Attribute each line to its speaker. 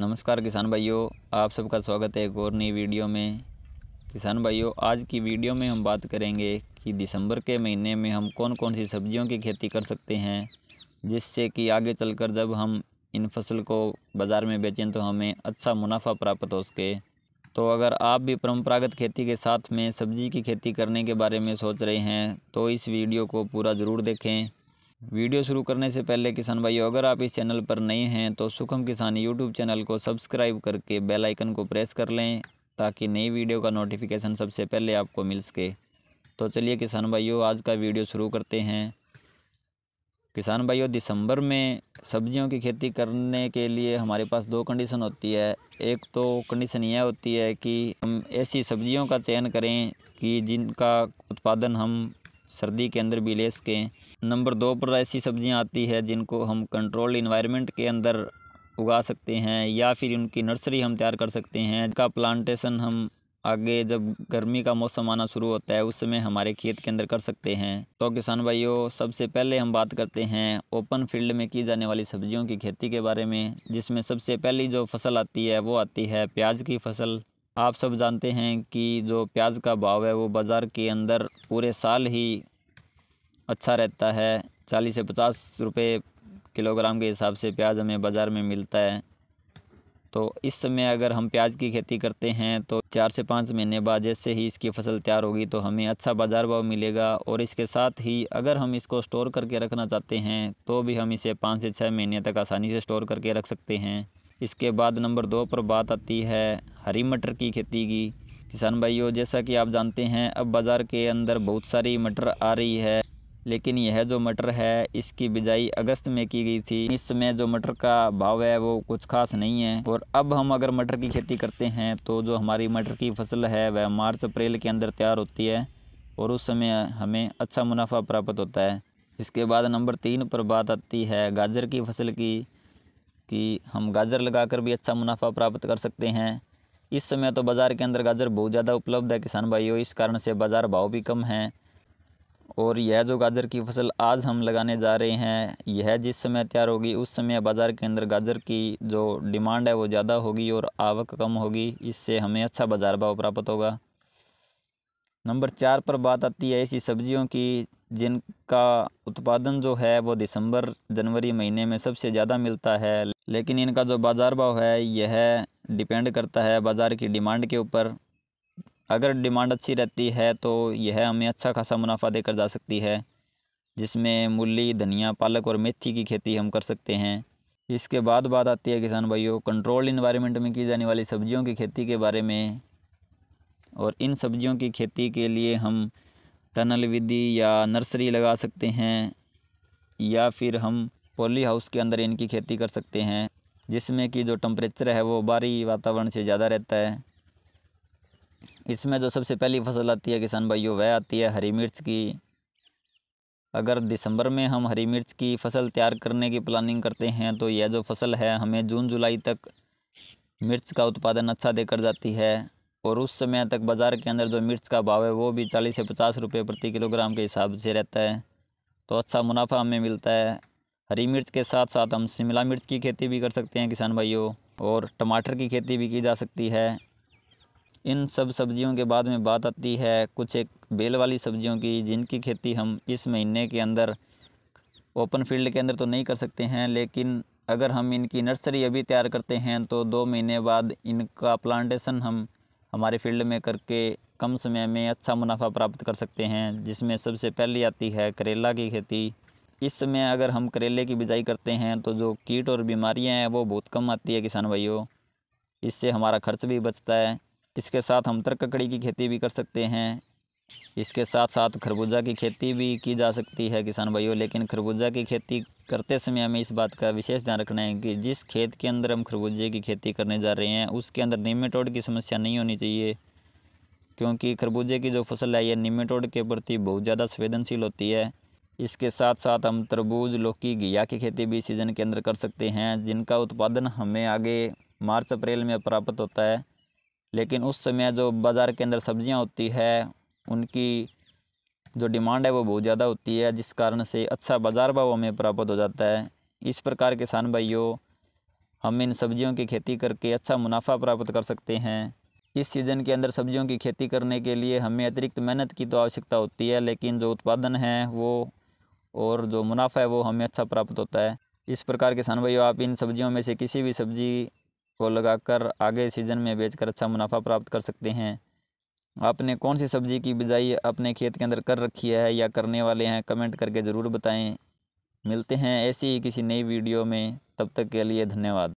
Speaker 1: नमस्कार किसान भाइयों आप सबका स्वागत है एक और नई वीडियो में किसान भाइयों आज की वीडियो में हम बात करेंगे कि दिसंबर के महीने में हम कौन कौन सी सब्जियों की खेती कर सकते हैं जिससे कि आगे चलकर जब हम इन फसल को बाज़ार में बेचें तो हमें अच्छा मुनाफा प्राप्त हो सके तो अगर आप भी परंपरागत खेती के साथ में सब्जी की खेती करने के बारे में सोच रहे हैं तो इस वीडियो को पूरा ज़रूर देखें वीडियो शुरू करने से पहले किसान भाइयों अगर आप इस चैनल पर नए हैं तो सुखम किसान यूट्यूब चैनल को सब्सक्राइब करके बेल आइकन को प्रेस कर लें ताकि नई वीडियो का नोटिफिकेशन सबसे पहले आपको मिल सके तो चलिए किसान भाइयों आज का वीडियो शुरू करते हैं किसान भाइयों दिसंबर में सब्जियों की खेती करने के लिए हमारे पास दो कंडीशन होती है एक तो कंडीशन यह होती है कि हम ऐसी सब्जियों का चयन करें कि जिनका उत्पादन हम सर्दी के अंदर भी ले सकें नंबर दो पर ऐसी सब्ज़ियाँ आती है जिनको हम कंट्रोल इन्वायरमेंट के अंदर उगा सकते हैं या फिर उनकी नर्सरी हम तैयार कर सकते हैं का प्लांटेशन हम आगे जब गर्मी का मौसम आना शुरू होता है उस समय हमारे खेत के अंदर कर सकते हैं तो किसान भाइयों सबसे पहले हम बात करते हैं ओपन फील्ड में की जाने वाली सब्जियों की खेती के बारे में जिसमें सबसे पहली जो फसल आती है वो आती है प्याज की फसल आप सब जानते हैं कि जो प्याज का भाव है वो बाज़ार के अंदर पूरे साल ही अच्छा रहता है चालीस से पचास रुपये किलोग्राम के हिसाब से प्याज हमें बाज़ार में मिलता है तो इस समय अगर हम प्याज की खेती करते हैं तो चार से पाँच महीने बाद जैसे ही इसकी फसल तैयार होगी तो हमें अच्छा बाज़ार भाव मिलेगा और इसके साथ ही अगर हम इसको स्टोर करके रखना चाहते हैं तो भी हम इसे पाँच से छः महीने तक आसानी से स्टोर करके रख सकते हैं इसके बाद नंबर दो पर बात आती है हरी मटर की खेती की किसान भाइयों जैसा कि आप जानते हैं अब बाज़ार के अंदर बहुत सारी मटर आ रही है लेकिन यह जो मटर है इसकी बिजाई अगस्त में की गई थी इस समय जो मटर का भाव है वो कुछ खास नहीं है और अब हम अगर मटर की खेती करते हैं तो जो हमारी मटर की फसल है वह मार्च अप्रैल के अंदर तैयार होती है और उस समय हमें अच्छा मुनाफा प्राप्त होता है इसके बाद नंबर तीन पर बात आती है गाजर की फसल की कि हम गाजर लगाकर भी अच्छा मुनाफा प्राप्त कर सकते हैं इस समय तो बाज़ार के अंदर गाजर बहुत ज़्यादा उपलब्ध है किसान भाइयों इस कारण से बाज़ार भाव भी कम है और यह जो गाजर की फसल आज हम लगाने जा रहे हैं यह जिस समय तैयार होगी उस समय बाज़ार के अंदर गाजर की जो डिमांड है वो ज़्यादा होगी और आवक कम होगी इससे हमें अच्छा बाज़ार भाव प्राप्त होगा नंबर चार पर बात आती है ऐसी सब्जियों की जिनका उत्पादन जो है वो दिसंबर जनवरी महीने में सबसे ज़्यादा मिलता है लेकिन इनका जो बाज़ार भाव है यह डिपेंड करता है बाज़ार की डिमांड के ऊपर अगर डिमांड अच्छी रहती है तो यह हमें अच्छा खासा मुनाफा देकर जा सकती है जिसमें मूली धनिया पालक और मेथी की खेती हम कर सकते हैं इसके बाद बात आती है किसान भाइयों कंट्रोल इन्वायरमेंट में की जाने वाली सब्जियों की खेती के बारे में और इन सब्जियों की खेती के लिए हम टनल विधि या नर्सरी लगा सकते हैं या फिर हम पॉली हाउस के अंदर इनकी खेती कर सकते हैं जिसमें कि जो टम्परेचर है वो बारी वातावरण से ज़्यादा रहता है इसमें जो सबसे पहली फसल आती है किसान भाइयों वह आती है हरी मिर्च की अगर दिसंबर में हम हरी मिर्च की फसल तैयार करने की प्लानिंग करते हैं तो यह जो फसल है हमें जून जुलाई तक मिर्च का उत्पादन अच्छा देकर जाती है और उस समय तक बाज़ार के अंदर जो मिर्च का भाव है वो भी चालीस से पचास रुपये प्रति किलोग्राम के हिसाब से रहता है तो अच्छा मुनाफा हमें मिलता है हरी मिर्च के साथ साथ हम शिमला मिर्च की खेती भी कर सकते हैं किसान भाइयों और टमाटर की खेती भी की जा सकती है इन सब सब्जियों के बाद में बात आती है कुछ एक बेल वाली सब्जियों की जिनकी खेती हम इस महीने के अंदर ओपन फील्ड के अंदर तो नहीं कर सकते हैं लेकिन अगर हम इनकी नर्सरी अभी तैयार करते हैं तो दो महीने बाद इनका प्लांटेशन हम हमारे फील्ड में करके कम समय में अच्छा मुनाफा प्राप्त कर सकते हैं जिसमें सबसे पहली आती है करेला की खेती इस समय अगर हम करेले की बिजाई करते हैं तो जो कीट और बीमारियां हैं वो बहुत कम आती है किसान भाइयों इससे हमारा खर्च भी बचता है इसके साथ हम तरककड़ी की खेती भी कर सकते हैं इसके साथ साथ खरबूजा की खेती भी की जा सकती है किसान भाइयों लेकिन खरबूजा की खेती करते समय हमें इस बात का विशेष ध्यान रखना है कि जिस खेत के अंदर हम खरबूजे की खेती करने जा रहे हैं उसके अंदर नीमेटोड की समस्या नहीं होनी चाहिए क्योंकि खरबूजे की जो फसल है यह नीमेटोड के प्रति बहुत ज़्यादा संवेदनशील होती है इसके साथ साथ हम तरबूज लौकी घिया की खेती भी सीज़न के अंदर कर सकते हैं जिनका उत्पादन हमें आगे मार्च अप्रैल में प्राप्त होता है लेकिन उस समय जो बाज़ार के अंदर सब्जियां होती है उनकी जो डिमांड है वो बहुत ज़्यादा होती है जिस कारण से अच्छा बाज़ार भाव हमें प्राप्त हो जाता है इस प्रकार किसान भाइयों हम इन सब्जियों की खेती करके अच्छा मुनाफा प्राप्त कर सकते हैं इस सीज़न के अंदर सब्जियों की खेती करने के लिए हमें अतिरिक्त मेहनत की तो आवश्यकता होती है लेकिन जो उत्पादन है वो और जो मुनाफा है वो हमें अच्छा प्राप्त होता है इस प्रकार किसान भाइयों आप इन सब्जियों में से किसी भी सब्जी को लगाकर आगे सीज़न में बेचकर अच्छा मुनाफा प्राप्त कर सकते हैं आपने कौन सी सब्जी की बिजाई अपने खेत के अंदर कर रखी है या करने वाले हैं कमेंट करके ज़रूर बताएं मिलते हैं ऐसी ही किसी नई वीडियो में तब तक के लिए धन्यवाद